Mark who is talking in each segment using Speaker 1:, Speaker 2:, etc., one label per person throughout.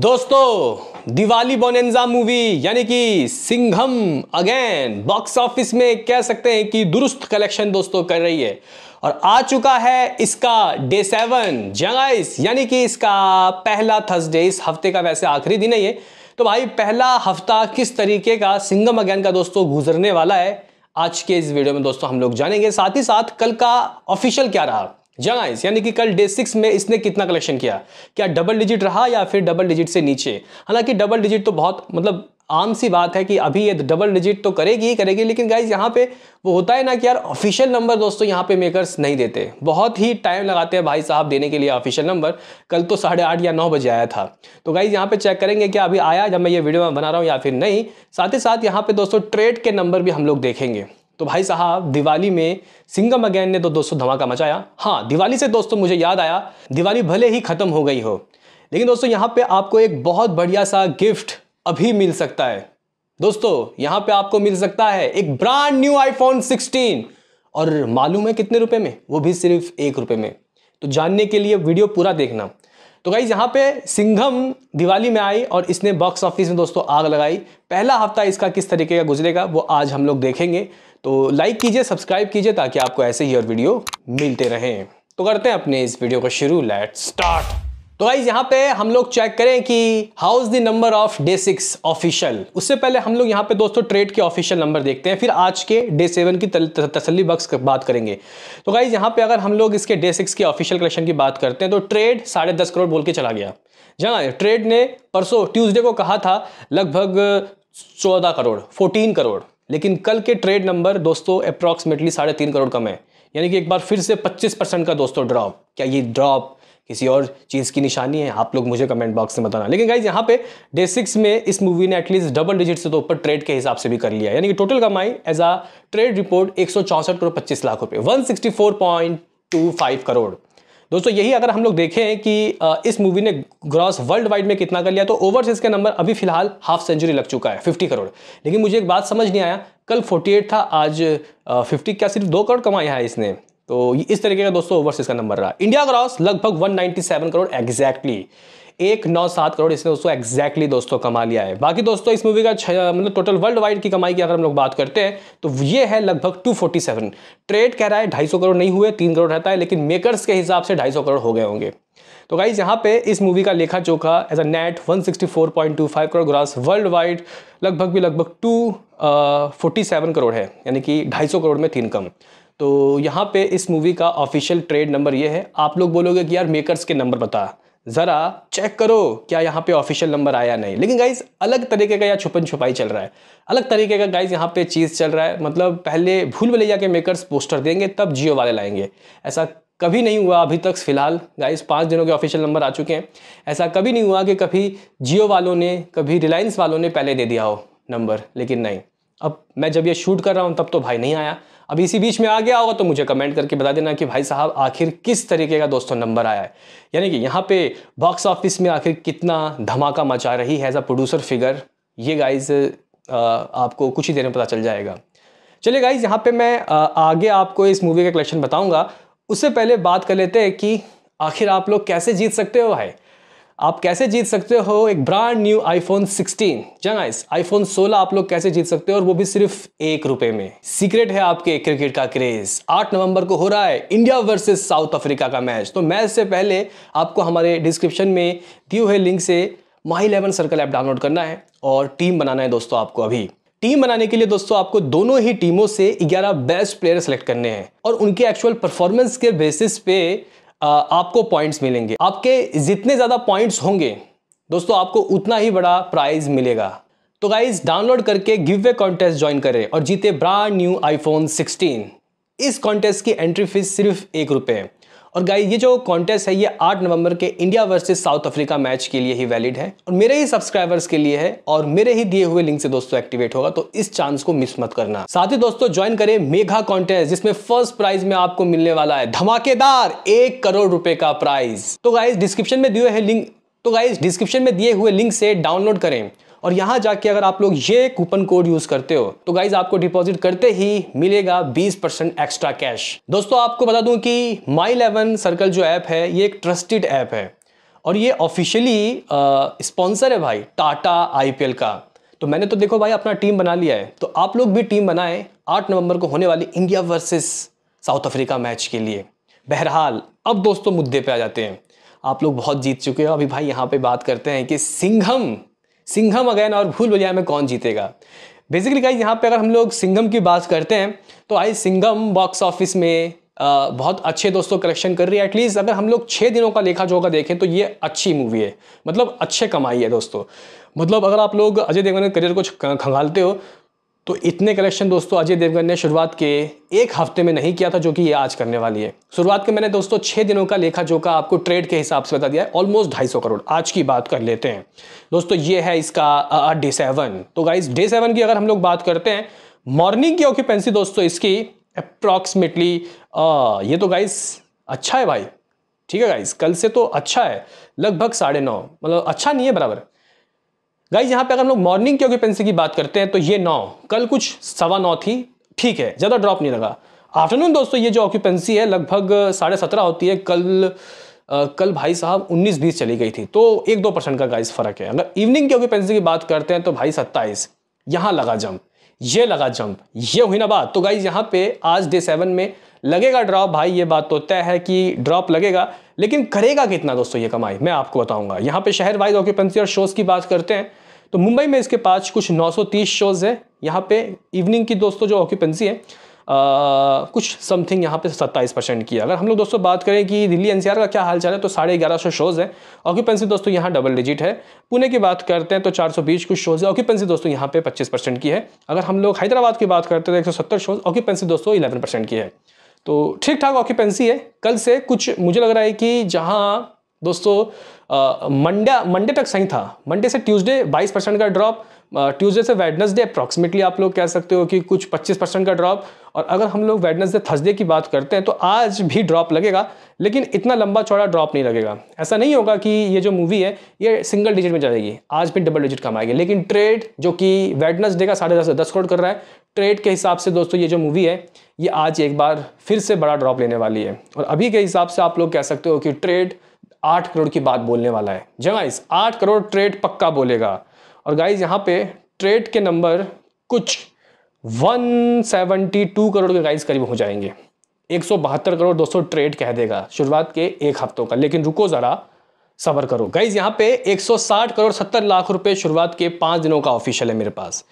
Speaker 1: दोस्तों Diwali bonanza movie यानी कि सिंघम अगेन बॉक्स ऑफिस में कह सकते हैं कि दुरुस्त कलेक्शन दोस्तों कर रही है और आ चुका है इसका डे सेवन जंगाइस यानी कि इसका पहला थर्सडे इस हफ्ते का वैसे आखिरी दिन है ये तो भाई पहला हफ्ता किस तरीके का सिंघम अगेन का दोस्तों गुजरने वाला है आज के इस वीडियो में दोस्तों हम लोग जानेंगे साथ ही साथ कल का ऑफिशियल क्या रहा जगाइस यानी कि कल डे सिक्स में इसने कितना कलेक्शन किया क्या डबल डिजिट रहा या फिर डबल डिजिट से नीचे हालांकि डबल डिजिट तो बहुत मतलब आम सी बात है कि अभी ये डबल डिजिट तो करेगी ही करेगी लेकिन गाइज यहाँ पे वो होता है ना कि यार ऑफिशियल नंबर दोस्तों यहाँ पे मेकर्स नहीं देते बहुत ही टाइम लगाते हैं भाई साहब देने के लिए ऑफिशियल नंबर कल तो साढ़े आठ या नौ बजे आया था तो गाइज यहाँ पे चेक करेंगे क्या अभी आया जब मैं ये वीडियो में बना रहा हूँ या फिर नहीं साथ ही साथ यहाँ पे दोस्तों ट्रेड के नंबर भी हम लोग देखेंगे तो भाई साहब दिवाली में सिंगम अगैन ने तो दोस्तों धमाका मचाया हाँ दिवाली से दोस्तों मुझे याद आया दिवाली भले ही ख़त्म हो गई हो लेकिन दोस्तों यहाँ पे आपको एक बहुत बढ़िया सा गिफ्ट अभी मिल सकता है दोस्तों यहाँ पे आपको मिल सकता है एक ब्रांड न्यू आईफोन 16 और मालूम है कितने रुपए में वो भी सिर्फ एक रुपए में तो जानने के लिए वीडियो पूरा देखना तो गाइज यहाँ पे सिंघम दिवाली में आई और इसने बॉक्स ऑफिस में दोस्तों आग लगाई पहला हफ्ता इसका किस तरीके का गुजरेगा वो आज हम लोग देखेंगे तो लाइक कीजिए सब्सक्राइब कीजिए ताकि आपको ऐसे ही और वीडियो मिलते रहें तो करते हैं अपने इस वीडियो को शुरू लेट स्टार्ट तो गाइज यहाँ पे हम लोग चेक करें कि how is the number of day six official उससे पहले हम लोग यहाँ पे दोस्तों ट्रेड के ऑफिशियल नंबर देखते हैं फिर आज के डे सेवन की तसली बक्स बात करेंगे तो गाइज यहाँ पे अगर हम लोग इसके डे सिक्स के ऑफिशियल कलेक्शन की बात करते हैं तो ट्रेड साढ़े दस करोड़ बोल के चला गया जहाँ ट्रेड ने परसों ट्यूजडे को कहा था लगभग चौदह करोड़ फोर्टीन करोड़ लेकिन कल के ट्रेड नंबर दोस्तों अप्रॉक्सीमेटली साढ़े तीन करोड़ कम है यानी कि एक बार फिर से 25 परसेंट का दोस्तों ड्रॉप क्या ये ड्रॉप किसी और चीज़ की निशानी है आप लोग मुझे कमेंट बॉक्स में बताना लेकिन गाइज यहाँ पे डे सिक्स में इस मूवी ने एटलीस्ट डबल डिजिट से तो ऊपर ट्रेड के हिसाब से भी कर लिया यानी कि टोटल कमाई एज आ ट्रेड रिपोर्ट एक करोड़ पच्चीस लाख रुपए वन करोड़ दोस्तों यही अगर हम लोग देखें कि इस मूवी ने ग्रॉस वर्ल्ड वाइड में कितना कर लिया तो ओवरसीज का नंबर अभी फिलहाल हाफ सेंचुरी लग चुका है फिफ्टी करोड़ लेकिन मुझे एक बात समझ नहीं आया कल फोर्टी था आज फिफ्टी क्या सिर्फ दो करोड़ कमाया है इसने तो इस तरीके का दोस्तों ओवरसीज का नंबर रहा इंडिया क्रॉस लगभग 197 करोड़ एग्जैक्टली एक नौ सात करोड़ इसने दोस्तों एग्जैक्टली दोस्तों कमा लिया है बाकी दोस्तों इस मूवी का मतलब टोटल वर्ल्ड वाइड की कमाई की अगर हम लोग बात करते हैं तो ये है लगभग 247 ट्रेड कह रहा है सौ करोड़ नहीं हुए तीन करोड़ रहता है लेकिन मेकर्स के हिसाब से सौ करोड़ हो गए होंगे तो गाइज यहाँ पे इस मूवी का लेखा चोखा as a net five crore gross worldwide लगभग भी लगभग टू फोर्टी सेवन करोड़ है यानी कि सौ करोड़ में तीन कम तो यहाँ पे इस मूवी का ऑफिशियल ट्रेड नंबर ये है आप लोग बोलोगे कि यार मेकर्स के नंबर बता જરા ચેક કરો કે યહા પે ઓફિશિયલ નંબર આયા નહી લેકિન ગાઈસ અલગ તરીકે કા યહા છુપન છુપાઈ ચલ રહા હે અલગ તરીકે કા ગાઈસ યહા પે ચીઝ ચલ રહા હે મતલબ પહેલે ભૂલ ભલેયા કે મેકર્સ પોસ્ટર દેંગે તબ Jio વાલે લાયેંગે એસા કભી નહી હુઆ અભી તક ફિલાલ ગાઈસ 5 દિન કો ઓફિશિયલ નંબર આ ચુકે હે એસા કભી નહી હુઆ કે કભી Jio વાલોને કભી Reliance વાલોને પહેલે દે દિયા હો નંબર લેકિન નહી અબ મે જબ યે શૂટ કર રહા હુ તબ તો ભાઈ નહી આયા अब इसी बीच में आ गया होगा तो मुझे कमेंट करके बता देना कि भाई साहब आखिर किस तरीके का दोस्तों नंबर आया है यानी कि यहाँ पे बॉक्स ऑफिस में आखिर कितना धमाका मचा रही है एज अ प्रोड्यूसर फिगर ये गाइज आपको कुछ ही देर में पता चल जाएगा चलिए गाइज यहाँ पे मैं आगे आपको इस मूवी का कलेक्शन बताऊंगा उससे पहले बात कर लेते हैं कि आखिर आप लोग कैसे जीत सकते हो भाई आप कैसे जीत सकते हो एक ब्रांड न्यू आईफोन 16 आइस आईफोन 16 आप लोग कैसे जीत सकते हो और वो भी सिर्फ एक रुपए में सीक्रेट है आपके क्रिकेट का क्रेज 8 नवंबर को हो रहा है इंडिया वर्सेस साउथ अफ्रीका का मैच तो मैच से पहले आपको हमारे डिस्क्रिप्शन में दिए हुए लिंक से My Eleven Circle app download करना है और टीम बनाना है दोस्तों आपको अभी टीम बनाने के लिए दोस्तों आपको दोनों ही टीमों से 11 बेस्ट प्लेयर सेलेक्ट करने हैं और उनके एक्चुअल परफॉर्मेंस के बेसिस पे आपको पॉइंट्स मिलेंगे आपके जितने ज़्यादा पॉइंट्स होंगे दोस्तों आपको उतना ही बड़ा प्राइज मिलेगा तो गाइज डाउनलोड करके गिव वे कॉन्टेस्ट ज्वाइन करें और जीते ब्रांड न्यू आईफोन 16 इस कॉन्टेस्ट की एंट्री फीस सिर्फ एक रुपये है और गाय ये जो कॉन्टेस्ट है ये 8 नवंबर के India versus South Africa match के लिए ही वैलिड है और मेरे ही सब्सक्राइबर्स के लिए है और मेरे ही दिए हुए लिंक से दोस्तों एक्टिवेट होगा तो इस चांस को मिस मत करना साथ ही दोस्तों ज्वाइन करें मेघा कॉन्टेस्ट जिसमें फर्स्ट प्राइज में आपको मिलने वाला है धमाकेदार एक करोड़ रुपए का प्राइज तो गाइज डिस्क्रिप्शन में दिए हुए लिंक तो गाइज डिस्क्रिप्शन में दिए हुए लिंक से डाउनलोड करें और यहाँ जाके अगर आप लोग ये कूपन कोड यूज करते हो तो गाइज आपको डिपॉजिट करते ही मिलेगा 20 परसेंट एक्स्ट्रा कैश दोस्तों आपको बता दूं कि माई इलेवन सर्कल जो ऐप है ये एक ट्रस्टेड ऐप है और ये ऑफिशियली स्पॉन्सर है भाई टाटा आई का तो मैंने तो देखो भाई अपना टीम बना लिया है तो आप लोग भी टीम बनाए आठ नवंबर को होने वाली India versus South Africa match के लिए बहरहाल अब दोस्तों मुद्दे पे आ जाते हैं आप लोग बहुत जीत चुके हो अभी भाई यहाँ पे बात करते हैं कि सिंघम सिंघम अगैन और भूल भुलिया में कौन जीतेगा बेसिकली गाइज यहाँ पे अगर हम लोग सिंघम की बात करते हैं तो आई सिंघम बॉक्स ऑफिस में आ, बहुत अच्छे दोस्तों कलेक्शन कर रही है एटलीस्ट अगर हम लोग छः दिनों का लेखा जोखा देखें तो ये अच्छी मूवी है मतलब अच्छे कमाई है दोस्तों मतलब अगर आप लोग अजय देवगन के करियर को खंगालते हो तो इतने कलेक्शन दोस्तों अजय देवगन ने शुरुआत के एक हफ्ते में नहीं किया था जो कि ये आज करने वाली है शुरुआत के मैंने दोस्तों छः दिनों का लेखा जोखा आपको ट्रेड के हिसाब से बता दिया है ऑलमोस्ट ढाई सौ करोड़ आज की बात कर लेते हैं दोस्तों ये है इसका डे सेवन तो गाइज डे सेवन की अगर हम लोग बात करते हैं मॉर्निंग की ऑक्यूपेंसी दोस्तों इसकी अप्रॉक्सीमेटली ये तो गाइज अच्छा है भाई ठीक है गाइज कल से तो अच्छा है लगभग साढ़े नौ मतलब अच्छा नहीं है बराबर गाइज यहाँ पे अगर हम लोग मॉर्निंग की ऑक्यूपेंसी की बात करते हैं तो ये नौ कल कुछ सवा नौ थी ठीक है ज़्यादा ड्रॉप नहीं लगा आफ्टरनून दोस्तों ये जो ऑक्यूपेंसी है लगभग साढ़े सत्रह होती है कल आ, कल भाई साहब उन्नीस बीस चली गई थी तो एक दो परसेंट का गाइज फर्क है अगर इवनिंग की ऑक्यूपेंसी की बात करते हैं तो भाई सत्ताईस यहाँ लगा जंप ये लगा जंप ये हुई ना बात तो गाइज यहाँ पे आज डे सेवन में लगेगा ड्रॉप भाई ये बात तो तय है कि ड्रॉप लगेगा लेकिन करेगा कितना दोस्तों ये कमाई मैं आपको बताऊंगा यहाँ पे शहर वाइज ऑक्यूपेंसी और शोज़ की बात करते हैं तो मुंबई में इसके पास कुछ 930 शोज़ है यहाँ पे इवनिंग की दोस्तों जो ऑक्यूपेंसी है आ, कुछ समथिंग यहाँ पे सत्ताईस परसेंट की है अगर हम लोग दोस्तों बात करें कि दिल्ली एनसीआर का क्या हाल चाल है तो साढ़े ग्यारह सौ शोज़ है ऑक्यूपेंसी दोस्तों यहाँ डबल डिजिट है पुणे की बात करते हैं तो चार सौ बीस कुछ शोज़ है ऑक्यूपेंसी दोस्तों यहाँ पे पच्चीस परसेंट की है अगर हम लोग हैदराबाद की बात करते हैं तो एक सौ सत्तर शोज़ ऑक्यूपेंसी दोस्तों इलेवन परसेंट की है तो ठीक ठाक ऑक्यूपेंसी है कल से कुछ मुझे लग रहा है कि जहाँ दोस्तों मंडे मंडे तक सही था मंडे से ट्यूसडे 22 परसेंट का ड्रॉप ट्यूज़डे से वेडनसडे अप्रॉक्सीमेटली आप लोग कह सकते हो कि कुछ 25 परसेंट का ड्रॉप और अगर हम लोग वेडनसडे थर्सडे की बात करते हैं तो आज भी ड्रॉप लगेगा लेकिन इतना लंबा चौड़ा ड्रॉप नहीं लगेगा ऐसा नहीं होगा कि ये जो मूवी है ये सिंगल डिजिट में जाएगी आज भी डबल डिजिट कमाएगी लेकिन ट्रेड जो कि वेडनसडे का साढ़े दस दस करोड़ कर रहा है ट्रेड के हिसाब से दोस्तों ये जो मूवी है ये आज एक बार फिर से बड़ा ड्रॉप लेने वाली है और अभी के हिसाब से आप लोग कह सकते हो कि ट्रेड आठ करोड़ की बात बोलने वाला है जमाइस आठ करोड़ ट्रेड पक्का बोलेगा और गाइज यहाँ पे ट्रेड के नंबर कुछ 172 करोड़ के गाइज करीब हो जाएंगे एक करोड़ 200 ट्रेड कह देगा शुरुआत के एक हफ्तों का लेकिन रुको ज़रा सबर करो गाइज यहाँ पे 160 करोड़ 70 लाख रुपए शुरुआत के पाँच दिनों का ऑफिशियल है मेरे पास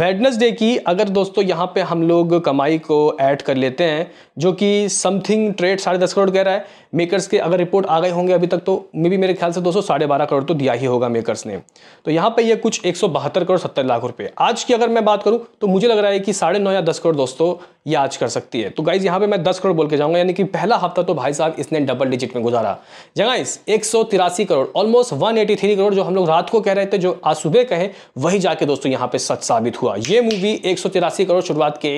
Speaker 1: वेडनसडे की अगर दोस्तों यहाँ पे हम लोग कमाई को ऐड कर लेते हैं जो कि समथिंग ट्रेड साढ़े दस करोड़ कह रहा है मेकर्स के अगर रिपोर्ट आ गए होंगे अभी तक तो मे भी मेरे ख्याल से दोस्तों साढ़े बारह करोड़ तो दिया ही होगा मेकर्स ने तो यहाँ पर यह कुछ एक करोड़ सत्तर लाख रुपये आज की अगर मैं बात करूँ तो मुझे लग रहा है कि साढ़े नौ या दस करोड़ दोस्तों ये आज कर सकती है तो गाइज यहाँ पर मैं दस करोड़ बोल के जाऊँगा यानी कि पहला हफ्ता तो भाई साहब इसने डबल डिजिट में गुजारा जगह एक सौ तिरासी crore almost one eighty three crore जो हम लोग रात को कह रहे थे जो आज सुबह कहे वही जाके दोस्तों यहाँ पे सच साबित हुआ ये मूवी एक करोड़ शुरुआत के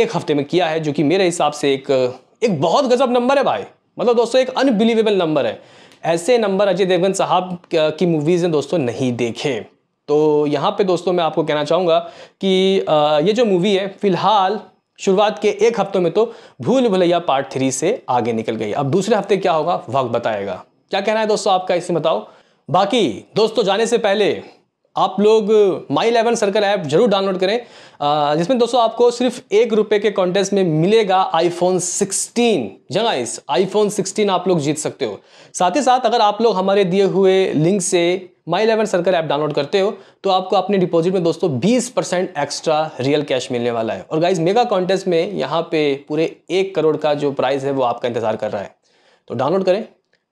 Speaker 1: एक हफ्ते में किया है जो कि मेरे हिसाब से एक एक बहुत गजब नंबर है भाई मतलब दोस्तों एक अनबिलीवेबल नंबर है ऐसे नंबर अजय देवगन साहब की मूवीज़ ने दोस्तों नहीं देखे तो यहाँ पे दोस्तों मैं आपको कहना चाहूँगा कि ये जो मूवी है फिलहाल शुरुआत के एक हफ्तों में तो भूल भुलैया पार्ट थ्री से आगे निकल गई अब दूसरे हफ्ते क्या होगा वक्त बताएगा क्या कहना है दोस्तों आपका इसे बताओ बाकी दोस्तों जाने से पहले आप लोग माई इलेवन सर्कल ऐप जरूर डाउनलोड करें जिसमें दोस्तों आपको सिर्फ एक रुपए के कॉन्टेस्ट में मिलेगा आईफोन 16 जगह इस आईफोन 16 आप लोग जीत सकते हो साथ ही साथ अगर आप लोग हमारे दिए हुए लिंक से My Eleven Circle app download करते हो तो आपको अपने डिपॉजिट में दोस्तों 20 परसेंट एक्स्ट्रा रियल कैश मिलने वाला है और गाइज मेगा कॉन्टेस्ट में यहाँ पे पूरे एक करोड़ का जो प्राइस है वो आपका इंतजार कर रहा है तो डाउनलोड करें